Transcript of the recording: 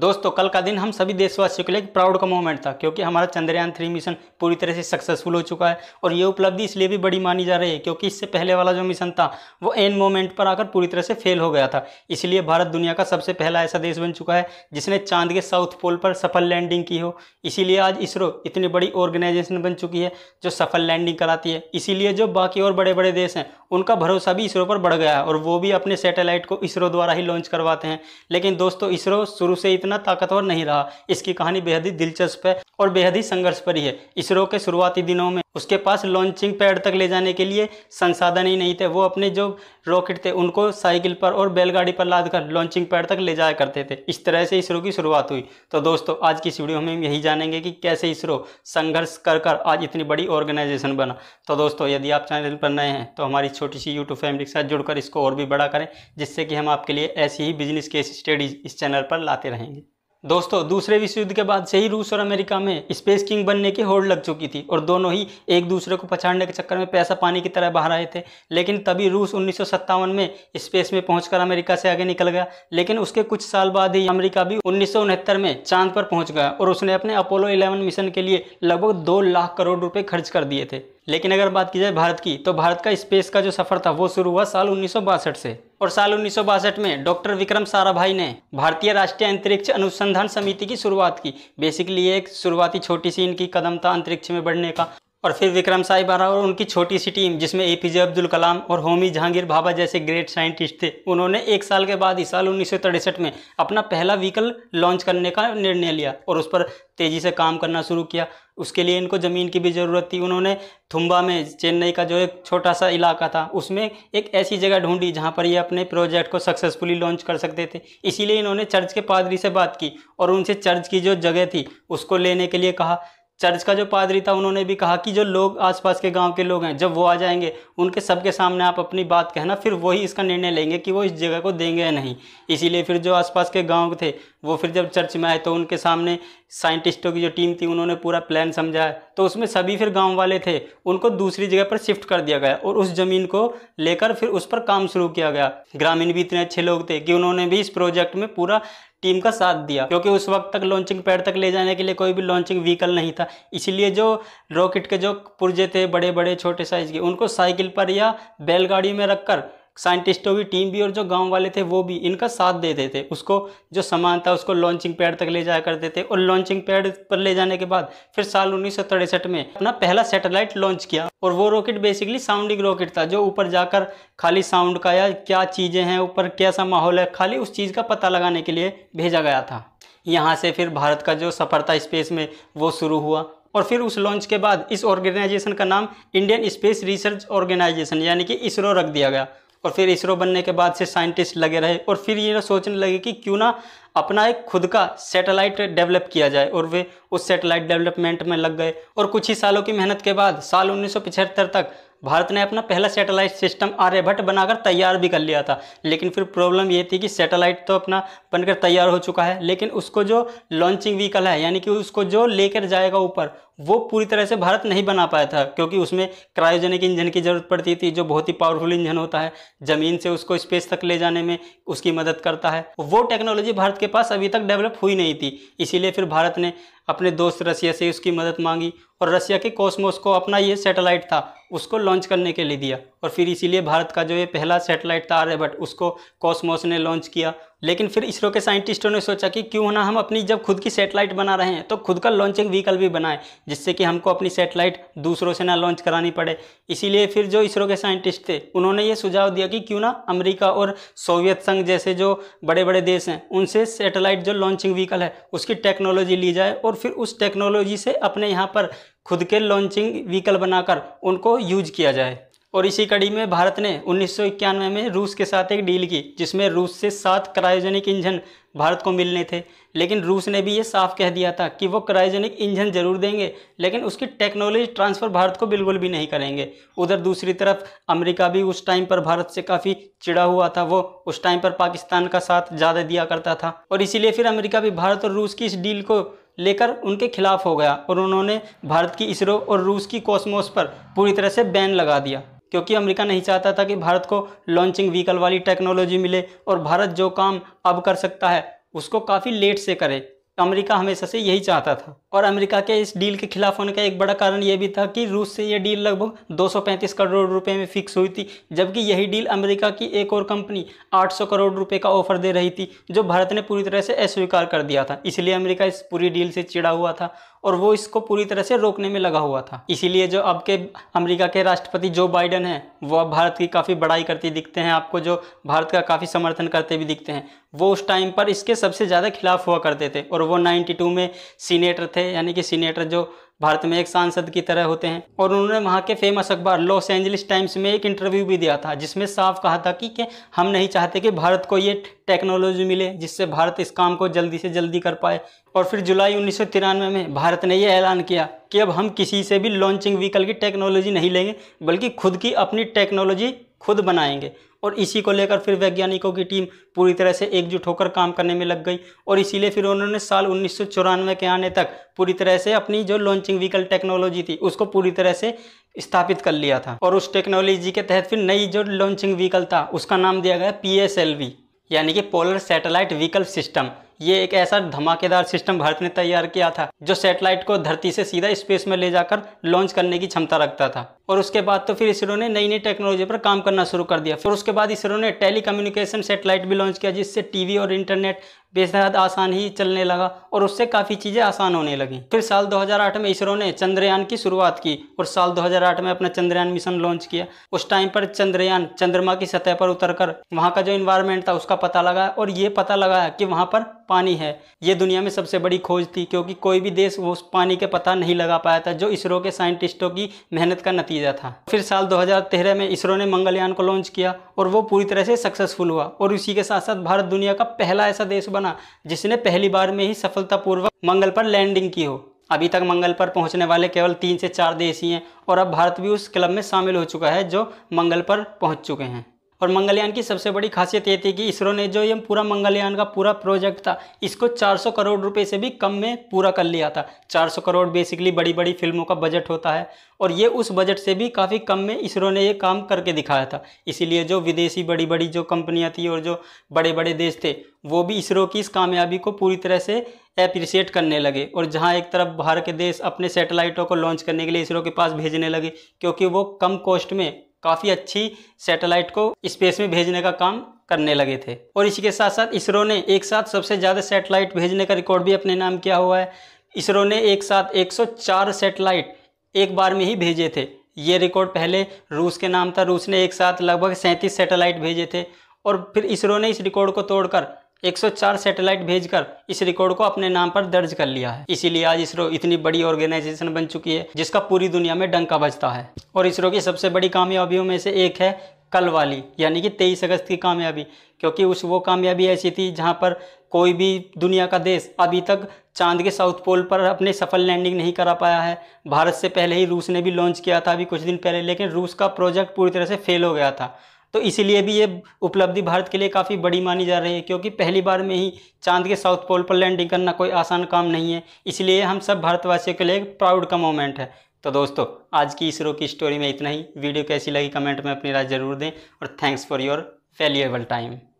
दोस्तों कल का दिन हम सभी देशवासियों के लिए एक प्राउड का मोमेंट था क्योंकि हमारा चंद्रयान थ्री मिशन पूरी तरह से सक्सेसफुल हो चुका है और ये उपलब्धि इसलिए भी बड़ी मानी जा रही है क्योंकि इससे पहले वाला जो मिशन था वो एन मोमेंट पर आकर पूरी तरह से फेल हो गया था इसलिए भारत दुनिया का सबसे पहला ऐसा देश बन चुका है जिसने चांद के साउथ पोल पर सफल लैंडिंग की हो इसीलिए आज इसरो इतनी बड़ी ऑर्गेनाइजेशन बन चुकी है जो सफल लैंडिंग कराती है इसीलिए जो बाकी और बड़े बड़े देश हैं उनका भरोसा भी इसरो पर बढ़ गया है और वो भी अपने सेटेलाइट को इसरो द्वारा ही लॉन्च करवाते हैं लेकिन दोस्तों इसरो शुरू से ही इतना ताकतवर नहीं रहा इसकी कहानी बेहद ही दिलचस्प है और बेहद ही संघर्ष पर ही है इसरो के शुरुआती दिनों में उसके पास लॉन्चिंग पैड तक ले जाने के लिए संसाधन ही नहीं थे वो अपने जो रॉकेट थे उनको साइकिल पर और बैलगाड़ी पर लाद कर लॉन्चिंग पैड तक ले जाया करते थे इस तरह से इसरो की शुरुआत हुई तो दोस्तों आज की इस वीडियो में हम यही जानेंगे कि कैसे इसरो संघर्ष कर कर आज इतनी बड़ी ऑर्गेनाइजेशन बना तो दोस्तों यदि आप चैनल पर नए हैं तो हमारी छोटी सी यूट्यूब फैमिली के साथ जुड़कर इसको और भी बड़ा करें जिससे कि हम आपके लिए ऐसी ही बिजनेस केस स्टडीज़ इस चैनल पर लाते रहेंगे दोस्तों दूसरे विश्व युद्ध के बाद से ही रूस और अमेरिका में स्पेस किंग बनने की होड़ लग चुकी थी और दोनों ही एक दूसरे को पछाड़ने के चक्कर में पैसा पानी की तरह बाहर आए थे लेकिन तभी रूस उन्नीस में स्पेस में पहुंचकर अमेरिका से आगे निकल गया लेकिन उसके कुछ साल बाद ही अमेरिका भी उन्नीस में चांद पर पहुंच गया और उसने अपने अपोलो इलेवन मिशन के लिए लगभग दो लाख करोड़ रुपये खर्च कर दिए थे लेकिन अगर बात की जाए भारत की तो भारत का स्पेस का जो सफ़र था वो शुरू हुआ साल उन्नीस से और साल उन्नीस में डॉक्टर विक्रम साराभाई ने भारतीय राष्ट्रीय अंतरिक्ष अनुसंधान समिति की शुरुआत की बेसिकली एक शुरुआती छोटी सी इनकी कदम था अंतरिक्ष में बढ़ने का और फिर विक्रम साई बारा और उनकी छोटी सी टीम जिसमें ए पी जे अब्दुल कलाम और होमी जहांगीर भाभा जैसे ग्रेट साइंटिस्ट थे उन्होंने एक साल के बाद इस साल उन्नीस में अपना पहला व्हीकल लॉन्च करने का निर्णय लिया और उस पर तेज़ी से काम करना शुरू किया उसके लिए इनको ज़मीन की भी ज़रूरत थी उन्होंने थुम्बा में चेन्नई का जो एक छोटा सा इलाका था उसमें एक ऐसी जगह ढूंढी जहाँ पर ये अपने प्रोजेक्ट को सक्सेसफुली लॉन्च कर सकते थे इसीलिए इन्होंने चर्च के पादरी से बात की और उनसे चर्च की जो जगह थी उसको लेने के लिए कहा चर्च का जो पादरी था उन्होंने भी कहा कि जो लोग आसपास के गांव के लोग हैं जब वो आ जाएंगे उनके सबके सामने आप अपनी बात कहना फिर वही इसका निर्णय लेंगे कि वो इस जगह को देंगे या नहीं इसीलिए फिर जो आसपास के गांव थे वो फिर जब चर्च में आए तो उनके सामने साइंटिस्टों की जो टीम थी उन्होंने पूरा प्लान समझाया तो उसमें सभी फिर गांव वाले थे उनको दूसरी जगह पर शिफ्ट कर दिया गया और उस ज़मीन को लेकर फिर उस पर काम शुरू किया गया ग्रामीण भी इतने अच्छे लोग थे कि उन्होंने भी इस प्रोजेक्ट में पूरा टीम का साथ दिया क्योंकि उस वक्त तक लॉन्चिंग पैड तक ले जाने के लिए कोई भी लॉन्चिंग व्हीकल नहीं था इसलिए जो रॉकेट के जो पुर्जे थे बड़े बड़े छोटे साइज़ के उनको साइकिल पर या बैलगाड़ी में रखकर साइंटिस्टों की टीम भी और जो गांव वाले थे वो भी इनका साथ देते थे उसको जो सामान था उसको लॉन्चिंग पैड तक ले जाया करते थे और लॉन्चिंग पैड पर ले जाने के बाद फिर साल उन्नीस में अपना पहला सैटेलाइट लॉन्च किया और वो रॉकेट बेसिकली साउंडिंग रॉकेट था जो ऊपर जाकर खाली साउंड का या क्या चीज़ें हैं ऊपर कैसा माहौल है खाली उस चीज़ का पता लगाने के लिए भेजा गया था यहाँ से फिर भारत का जो सफर था स्पेस में वो शुरू हुआ और फिर उस लॉन्च के बाद इस ऑर्गेनाइजेशन का नाम इंडियन स्पेस रिसर्च ऑर्गेनाइजेशन यानी कि इसरो रख दिया गया और फिर इसरो बनने के बाद से साइंटिस्ट लगे रहे और फिर ये सोचने लगे कि क्यों ना अपना एक खुद का सैटेलाइट डेवलप किया जाए और वे उस सैटेलाइट डेवलपमेंट में लग गए और कुछ ही सालों की मेहनत के बाद साल उन्नीस तक भारत ने अपना पहला सैटेलाइट सिस्टम आर्यभट्ट बनाकर तैयार भी कर लिया था लेकिन फिर प्रॉब्लम ये थी कि सैटेलाइट तो अपना बनकर तैयार हो चुका है लेकिन उसको जो लॉन्चिंग व्हीकल है यानी कि उसको जो लेकर जाएगा ऊपर वो पूरी तरह से भारत नहीं बना पाया था क्योंकि उसमें क्रायोजेनिक इंजन की ज़रूरत पड़ती थी जो बहुत ही पावरफुल इंजन होता है ज़मीन से उसको स्पेस तक ले जाने में उसकी मदद करता है वो टेक्नोलॉजी भारत के पास अभी तक डेवलप हुई नहीं थी इसीलिए फिर भारत ने अपने दोस्त रसिया से उसकी मदद मांगी और रसिया के कॉस्मोस को अपना ये सैटेलाइट था उसको लॉन्च करने के लिए दिया और फिर इसीलिए भारत का जो ये पहला सैटेलाइट था आर्यभट्ट उसको कॉस्मोस ने लॉन्च किया लेकिन फिर इसरो के साइंटिस्टों ने सोचा कि क्यों ना हम अपनी जब खुद की सेटेलाइट बना रहे हैं तो खुद का लॉन्चिंग व्हीकल भी बनाएं जिससे कि हमको अपनी सेटेलाइट दूसरों से ना लॉन्च करानी पड़े इसीलिए फिर जो इसरो के साइंटिस्ट थे उन्होंने ये सुझाव दिया कि क्यों ना अमेरिका और सोवियत संघ जैसे जो बड़े बड़े देश हैं उनसे सेटेलाइट जो लॉन्चिंग व्हीकल है उसकी टेक्नोलॉजी ली जाए और फिर उस टेक्नोलॉजी से अपने यहाँ पर खुद के लॉन्चिंग व्हीकल बनाकर उनको यूज किया जाए और इसी कड़ी में भारत ने उन्नीस में रूस के साथ एक डील की जिसमें रूस से सात क्रायोजेनिक इंजन भारत को मिलने थे लेकिन रूस ने भी ये साफ कह दिया था कि वो क्रायोजेनिक इंजन जरूर देंगे लेकिन उसकी टेक्नोलॉजी ट्रांसफ़र भारत को बिल्कुल भी नहीं करेंगे उधर दूसरी तरफ अमेरिका भी उस टाइम पर भारत से काफ़ी चिड़ा हुआ था वो उस टाइम पर पाकिस्तान का साथ ज़्यादा दिया करता था और इसीलिए फिर अमेरिका भी भारत और रूस की इस डील को लेकर उनके खिलाफ हो गया और उन्होंने भारत की इसरो और रूस की कॉस्मोस पर पूरी तरह से बैन लगा दिया क्योंकि अमेरिका नहीं चाहता था कि भारत को लॉन्चिंग व्हीकल वाली टेक्नोलॉजी मिले और भारत जो काम अब कर सकता है उसको काफ़ी लेट से करे अमेरिका हमेशा से यही चाहता था और अमेरिका के इस डील के खिलाफ होने का एक बड़ा कारण यह भी था कि रूस से यह डील लगभग 235 करोड़ रुपए में फिक्स हुई थी जबकि यही डील अमेरिका की एक और कंपनी 800 करोड़ रुपए का ऑफर दे रही थी जो भारत ने पूरी तरह से अस्वीकार कर दिया था इसलिए अमेरिका इस पूरी डील से चिड़ा हुआ था और वो इसको पूरी तरह से रोकने में लगा हुआ था इसीलिए जो अब के अमरीका के राष्ट्रपति जो बाइडन हैं वो अब भारत की काफ़ी बड़ाई करते दिखते हैं आपको जो भारत का काफ़ी समर्थन करते भी दिखते हैं वो उस टाइम पर इसके सबसे ज़्यादा खिलाफ हुआ करते थे और वो 92 में सीनेटर थे यानी कि सीनेटर जो भारत में एक सांसद की तरह होते हैं और उन्होंने वहाँ के फेमस अखबार लॉस एंजलिस टाइम्स में एक इंटरव्यू भी दिया था जिसमें साफ कहा था कि, कि हम नहीं चाहते कि भारत को ये टेक्नोलॉजी मिले जिससे भारत इस काम को जल्दी से जल्दी कर पाए और फिर जुलाई उन्नीस में भारत ने यह ऐलान किया कि अब हम किसी से भी लॉन्चिंग व्हीकल की टेक्नोलॉजी नहीं लेंगे बल्कि खुद की अपनी टेक्नोलॉजी खुद बनाएंगे और इसी को लेकर फिर वैज्ञानिकों की टीम पूरी तरह से एकजुट होकर काम करने में लग गई और इसीलिए फिर उन्होंने साल उन्नीस के आने तक पूरी तरह से अपनी जो लॉन्चिंग व्हीकल टेक्नोलॉजी थी उसको पूरी तरह से स्थापित कर लिया था और उस टेक्नोलॉजी के तहत फिर नई जो लॉन्चिंग व्हीकल था उसका नाम दिया गया पी यानी कि पोलर सैटेलाइट व्हीकल सिस्टम ये एक ऐसा धमाकेदार सिस्टम भारत ने तैयार किया था जो सैटेलाइट को धरती से सीधा स्पेस में ले जाकर लॉन्च करने की क्षमता रखता था और उसके बाद तो फिर इसरो ने नई नई टेक्नोलॉजी पर काम करना शुरू कर दिया फिर उसके बाद इसरो ने टेली कम्युनिकेशन सेटेलाइट भी लॉन्च किया जिससे टीवी और इंटरनेट बेसहद आसान ही चलने लगा और उससे काफ़ी चीज़ें आसान होने लगीं फिर साल 2008 में इसरो ने चंद्रयान की शुरुआत की और साल 2008 में अपना चंद्रयान मिशन लॉन्च किया उस टाइम पर चंद्रयान चंद्रमा की सतह पर उतरकर वहां का जो इन्वायरमेंट था उसका पता लगाया और ये पता लगाया कि वहाँ पर पानी है ये दुनिया में सबसे बड़ी खोज थी क्योंकि कोई भी देश वो उस पानी के पता नहीं लगा पाया था जो इसरो के साइंटिस्टों की मेहनत का नतीजा था फिर साल दो में इसरो ने मंगलयान को लॉन्च किया और वो पूरी तरह से सक्सेसफुल हुआ और इसी के साथ साथ भारत दुनिया का पहला ऐसा देश बना ना जिसने पहली बार में ही सफलतापूर्वक मंगल पर लैंडिंग की हो अभी तक मंगल पर पहुंचने वाले केवल तीन से चार देश ही हैं और अब भारत भी उस क्लब में शामिल हो चुका है जो मंगल पर पहुंच चुके हैं और मंगलयान की सबसे बड़ी खासियत ये थी कि इसरो ने जो ये पूरा मंगलयान का पूरा प्रोजेक्ट था इसको 400 करोड़ रुपए से भी कम में पूरा कर लिया था 400 करोड़ बेसिकली बड़ी बड़ी फिल्मों का बजट होता है और ये उस बजट से भी काफ़ी कम में इसरो ने ये काम करके दिखाया था इसीलिए जो विदेशी बड़ी बड़ी जो कंपनियाँ थी और जो बड़े बड़े देश थे वो भी इसरो की इस कामयाबी को पूरी तरह से एप्रिसिएट करने लगे और जहाँ एक तरफ बाहर के देश अपने सैटेलाइटों को लॉन्च करने के लिए इसरो के पास भेजने लगे क्योंकि वो कम कॉस्ट में काफ़ी अच्छी सैटेलाइट को स्पेस में भेजने का काम करने लगे थे और इसी के साथ साथ इसरो ने एक साथ सबसे ज़्यादा सैटेलाइट भेजने का रिकॉर्ड भी अपने नाम किया हुआ है इसरो ने एक साथ 104 सैटेलाइट एक बार में ही भेजे थे ये रिकॉर्ड पहले रूस के नाम था रूस ने एक साथ लगभग सैंतीस सेटेलाइट भेजे थे और फिर इसरो ने इस रिकॉर्ड को तोड़कर 104 सैटेलाइट भेजकर इस रिकॉर्ड को अपने नाम पर दर्ज कर लिया है इसीलिए आज इसरो इतनी बड़ी ऑर्गेनाइजेशन बन चुकी है जिसका पूरी दुनिया में डंका बजता है और इसरो की सबसे बड़ी कामयाबियों में से एक है कल वाली यानी कि तेईस अगस्त की कामयाबी क्योंकि उस वो कामयाबी ऐसी थी जहाँ पर कोई भी दुनिया का देश अभी तक चांद के साउथ पोल पर अपने सफल लैंडिंग नहीं करा पाया है भारत से पहले ही रूस ने भी लॉन्च किया था अभी कुछ दिन पहले लेकिन रूस का प्रोजेक्ट पूरी तरह से फेल हो गया था तो इसीलिए भी ये उपलब्धि भारत के लिए काफ़ी बड़ी मानी जा रही है क्योंकि पहली बार में ही चांद के साउथ पोल पर लैंडिंग करना कोई आसान काम नहीं है इसलिए हम सब भारतवासियों के लिए एक प्राउड का मोमेंट है तो दोस्तों आज की इसरो की स्टोरी में इतना ही वीडियो कैसी लगी कमेंट में अपनी राय जरूर दें और thanks for your valuable time